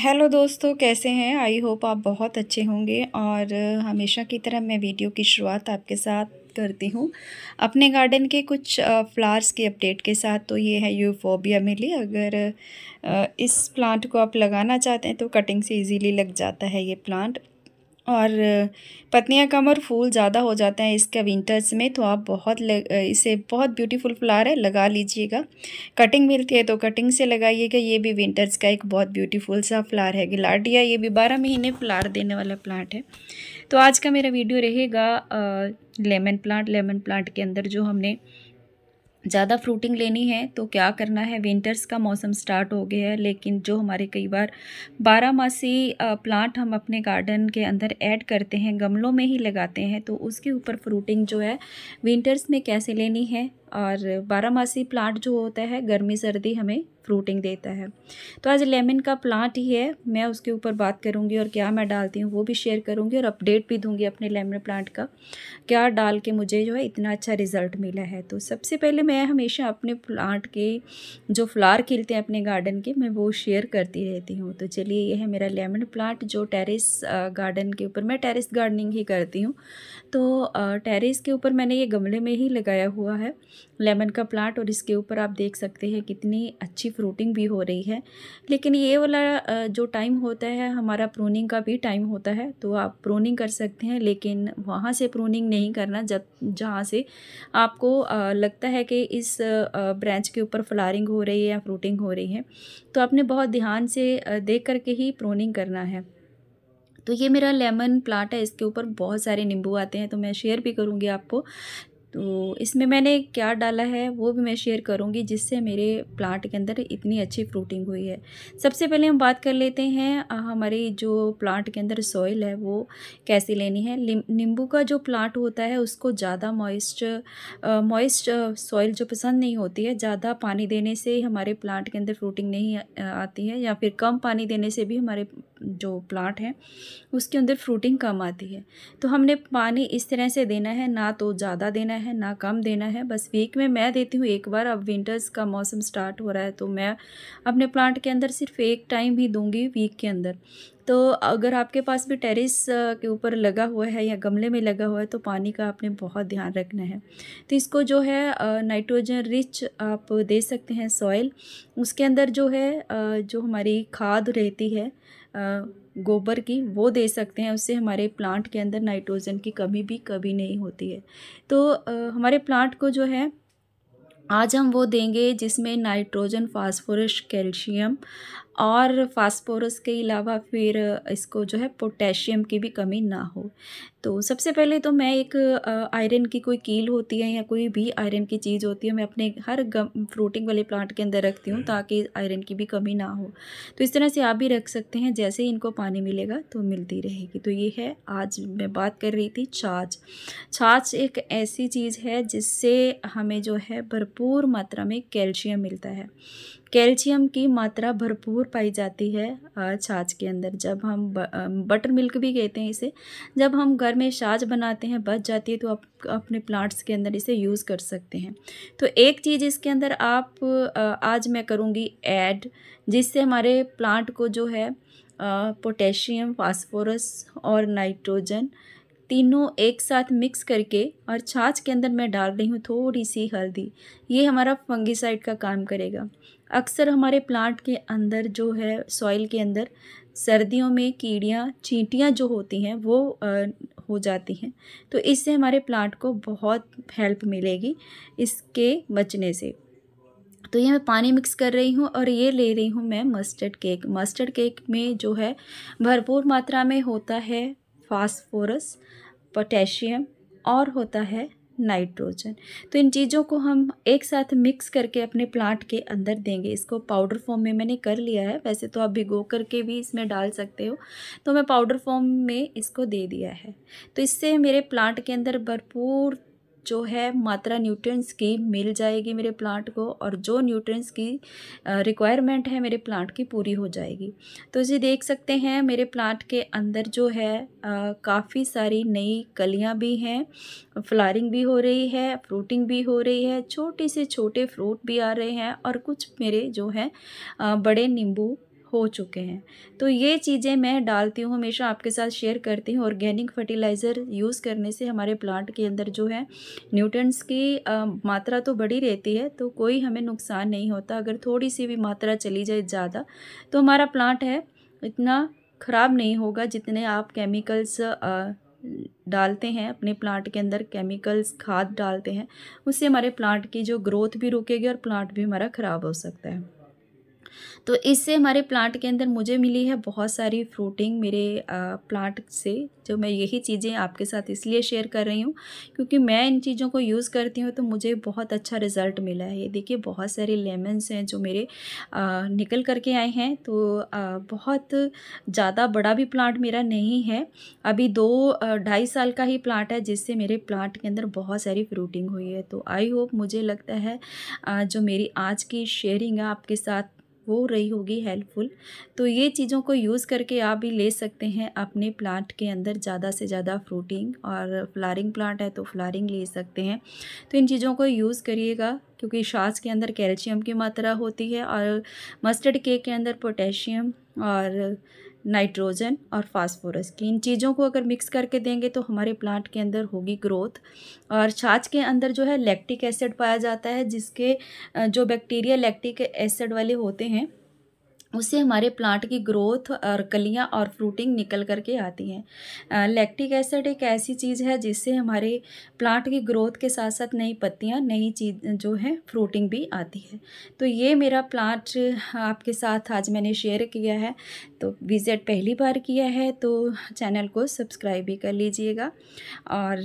Hello दोस्तों कैसे हैं आई होप आप बहुत अच्छे होंगे और हमेशा की तरह मैं वीडियो की शुरुआत आपके साथ करती हूँ अपने गार्डन के कुछ फ्लावर्स के अपडेट के साथ तो ये है यूफोबिया मिली अगर इस प्लांट को आप लगाना चाहते हैं तो कटिंग से इजीली लग जाता है ये प्लांट और पत्तियाँ कम और फूल ज़्यादा हो जाते हैं इसका विंटर्स में तो आप बहुत लग, इसे बहुत ब्यूटीफुल फ्लावर है लगा लीजिएगा कटिंग मिलती है तो कटिंग से लगाइएगा ये भी विंटर्स का एक बहुत ब्यूटीफुल सा फ्लावर है गिलाडिया ये भी बारह महीने फ्लावर देने वाला प्लांट है तो आज का मेरा वीडियो रहेगा लेमन प्लांट लेमन प्लांट के अंदर जो हमने ज़्यादा फ्रूटिंग लेनी है तो क्या करना है विंटर्स का मौसम स्टार्ट हो गया है लेकिन जो हमारे कई बार बारह मासी प्लांट हम अपने गार्डन के अंदर ऐड करते हैं गमलों में ही लगाते हैं तो उसके ऊपर फ्रूटिंग जो है विंटर्स में कैसे लेनी है और बारहमासी प्लांट जो होता है गर्मी सर्दी हमें फ्रूटिंग देता है तो आज लेमन का प्लांट ही है मैं उसके ऊपर बात करूँगी और क्या मैं डालती हूँ वो भी शेयर करूँगी और अपडेट भी दूँगी अपने लेमन प्लांट का क्या डाल के मुझे जो है इतना अच्छा रिज़ल्ट मिला है तो सबसे पहले मैं हमेशा अपने प्लांट के जो फ्लार खिलते हैं अपने गार्डन के मैं वो शेयर करती रहती हूँ तो चलिए ये है मेरा लेमन प्लांट जो टेरिस गार्डन के ऊपर मैं टेरिस गार्डनिंग ही करती हूँ तो टेरिस के ऊपर मैंने ये गमले में ही लगाया हुआ है लेमन का प्लांट और इसके ऊपर आप देख सकते हैं कितनी अच्छी फ्रूटिंग भी हो रही है लेकिन ये वाला जो टाइम होता है हमारा प्रूनिंग का भी टाइम होता है तो आप प्रूनिंग कर सकते हैं लेकिन वहाँ से प्रूनिंग नहीं करना जब जहाँ से आपको लगता है कि इस ब्रांच के ऊपर फ्लारिंग हो रही है या फ्रूटिंग हो रही है तो आपने बहुत ध्यान से देख करके ही प्रोनिंग करना है तो ये मेरा लेमन प्लांट है इसके ऊपर बहुत सारे नींबू आते हैं तो मैं शेयर भी करूँगी आपको तो इसमें मैंने क्या डाला है वो भी मैं शेयर करूँगी जिससे मेरे प्लांट के अंदर इतनी अच्छी फ्रूटिंग हुई है सबसे पहले हम बात कर लेते हैं हमारी जो प्लांट के अंदर सॉइल है वो कैसी लेनी है नींबू का जो प्लांट होता है उसको ज़्यादा मॉइस्ट मॉइस्ट सॉइल जो पसंद नहीं होती है ज़्यादा पानी देने से हमारे प्लांट के अंदर फ्रूटिंग नहीं आती है या फिर कम पानी देने से भी हमारे जो प्लांट है उसके अंदर फ्रूटिंग कम आती है तो हमने पानी इस तरह से देना है ना तो ज़्यादा देना है ना कम देना है बस वीक में मैं देती हूँ एक बार अब विंटर्स का मौसम स्टार्ट हो रहा है तो मैं अपने प्लांट के अंदर सिर्फ एक टाइम ही दूँगी वीक के अंदर तो अगर आपके पास भी टेरेस के ऊपर लगा हुआ है या गमले में लगा हुआ है तो पानी का आपने बहुत ध्यान रखना है तो इसको जो है नाइट्रोजन रिच आप दे सकते हैं सॉइल उसके अंदर जो है जो हमारी खाद रहती है गोबर की वो दे सकते हैं उससे हमारे प्लांट के अंदर नाइट्रोजन की कमी भी कभी नहीं होती है तो हमारे प्लांट को जो है आज हम वो देंगे जिसमें नाइट्रोजन फास्फोरस कैल्शियम और फास्फोरस के अलावा फिर इसको जो है पोटेशियम की भी कमी ना हो तो सबसे पहले तो मैं एक आयरन की कोई कील होती है या कोई भी आयरन की चीज़ होती है मैं अपने हर गम फ्रूटिंग वाले प्लांट के अंदर रखती हूँ हम्म। ताकि आयरन की भी कमी ना हो तो इस तरह से आप भी रख सकते हैं जैसे ही इनको पानी मिलेगा तो मिलती रहेगी तो ये है आज मैं बात कर रही थी छाछ छाछ एक ऐसी चीज़ है जिससे हमें जो है भरपूर मात्रा में कैल्शियम मिलता है कैल्शियम की मात्रा भरपूर पाई जाती है छाछ के अंदर जब हम बटर मिल्क भी कहते हैं इसे जब हम घर में छाछ बनाते हैं बच जाती है तो आप अपने प्लांट्स के अंदर इसे यूज़ कर सकते हैं तो एक चीज़ इसके अंदर आप आज मैं करूँगी ऐड जिससे हमारे प्लांट को जो है पोटेशियम फास्फोरस और नाइट्रोजन तीनों एक साथ मिक्स करके और छाछ के अंदर मैं डाल रही हूँ थोड़ी सी हल्दी ये हमारा फंगिसाइड का काम करेगा अक्सर हमारे प्लांट के अंदर जो है सॉइल के अंदर सर्दियों में कीड़ियाँ चींटियाँ जो होती हैं वो आ, हो जाती हैं तो इससे हमारे प्लांट को बहुत हेल्प मिलेगी इसके बचने से तो ये मैं पानी मिक्स कर रही हूँ और ये ले रही हूँ मैं मस्टर्ड केक मस्टर्ड केक में जो है भरपूर मात्रा में होता है फास्फोरस पोटेशियम और होता है नाइट्रोजन तो इन चीज़ों को हम एक साथ मिक्स करके अपने प्लांट के अंदर देंगे इसको पाउडर फॉर्म में मैंने कर लिया है वैसे तो आप भिगो करके भी इसमें डाल सकते हो तो मैं पाउडर फॉर्म में इसको दे दिया है तो इससे मेरे प्लांट के अंदर भरपूर जो है मात्रा न्यूट्रिएंट्स की मिल जाएगी मेरे प्लांट को और जो न्यूट्रिएंट्स की रिक्वायरमेंट है मेरे प्लांट की पूरी हो जाएगी तो जी देख सकते हैं मेरे प्लांट के अंदर जो है काफ़ी सारी नई कलियां भी हैं फ्लारिंग भी हो रही है फ्रूटिंग भी हो रही है छोटे से छोटे फ्रूट भी आ रहे हैं और कुछ मेरे जो है बड़े नींबू हो चुके हैं तो ये चीज़ें मैं डालती हूँ हमेशा आपके साथ शेयर करती हूँ ऑर्गेनिक फर्टिलाइज़र यूज़ करने से हमारे प्लांट के अंदर जो है न्यूट्रंस की आ, मात्रा तो बढ़ी रहती है तो कोई हमें नुकसान नहीं होता अगर थोड़ी सी भी मात्रा चली जाए ज़्यादा तो हमारा प्लांट है इतना ख़राब नहीं होगा जितने आप केमिकल्स आ, डालते हैं अपने प्लांट के अंदर केमिकल्स खाद डालते हैं उससे हमारे प्लांट की जो ग्रोथ भी रुकेगी और प्लांट भी हमारा ख़राब हो सकता है तो इससे हमारे प्लांट के अंदर मुझे मिली है बहुत सारी फ्रूटिंग मेरे प्लांट से जो मैं यही चीज़ें आपके साथ इसलिए शेयर कर रही हूँ क्योंकि मैं इन चीज़ों को यूज़ करती हूँ तो मुझे बहुत अच्छा रिज़ल्ट मिला है ये देखिए बहुत सारे लेमन्स हैं जो मेरे आ, निकल करके आए हैं तो आ, बहुत ज़्यादा बड़ा भी प्लांट मेरा नहीं है अभी दो ढाई साल का ही प्लांट है जिससे मेरे प्लांट के अंदर बहुत सारी फ्रूटिंग हुई है तो आई होप मुझे लगता है आ, जो मेरी आज की शेयरिंग है आपके साथ हो रही होगी हेल्पफुल तो ये चीज़ों को यूज़ करके आप भी ले सकते हैं अपने प्लांट के अंदर ज़्यादा से ज़्यादा फ्रूटिंग और फ्लारिंग प्लांट है तो फ्लारिंग ले सकते हैं तो इन चीज़ों को यूज़ करिएगा क्योंकि श्वास के अंदर कैल्शियम की मात्रा होती है और मस्टर्ड केक के अंदर पोटेशियम और नाइट्रोजन और फास्फोरस की इन चीज़ों को अगर मिक्स करके देंगे तो हमारे प्लांट के अंदर होगी ग्रोथ और छाछ के अंदर जो है लैक्टिक एसिड पाया जाता है जिसके जो बैक्टीरिया लैक्टिक एसिड वाले होते हैं उससे हमारे प्लांट की ग्रोथ और कलियां और फ्रूटिंग निकल करके आती हैं लैक्टिक एसिड एक ऐसी चीज़ है जिससे हमारे प्लांट की ग्रोथ के साथ साथ नई पत्तियां नई चीज जो है फ्रूटिंग भी आती है तो ये मेरा प्लांट हाँ, आपके साथ आज मैंने शेयर किया है तो विज़िट पहली बार किया है तो चैनल को सब्सक्राइब भी कर लीजिएगा और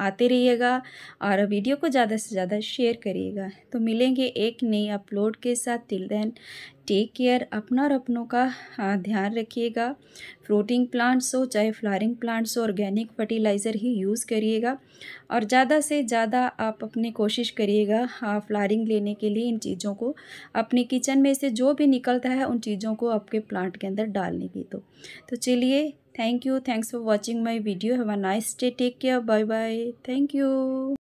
आते रहिएगा और वीडियो को ज़्यादा से ज़्यादा शेयर करिएगा तो मिलेंगे एक नई अपलोड के साथ टिल देन टेक केयर अपना और अपनों का ध्यान रखिएगा फ्रूटिंग प्लांट्स हो चाहे फ्लारिंग प्लांट्स हो ऑर्गेनिक फर्टिलाइज़र ही यूज़ करिएगा और ज़्यादा से ज़्यादा आप अपनी कोशिश करिएगा फ्लारिंग लेने के लिए इन चीज़ों को अपने किचन में से जो भी निकलता है उन चीज़ों को आपके प्लांट के अंदर डालने की तो, तो चलिए Thank you. Thanks for watching my video. Have a nice day. Take care. Bye bye. Thank you.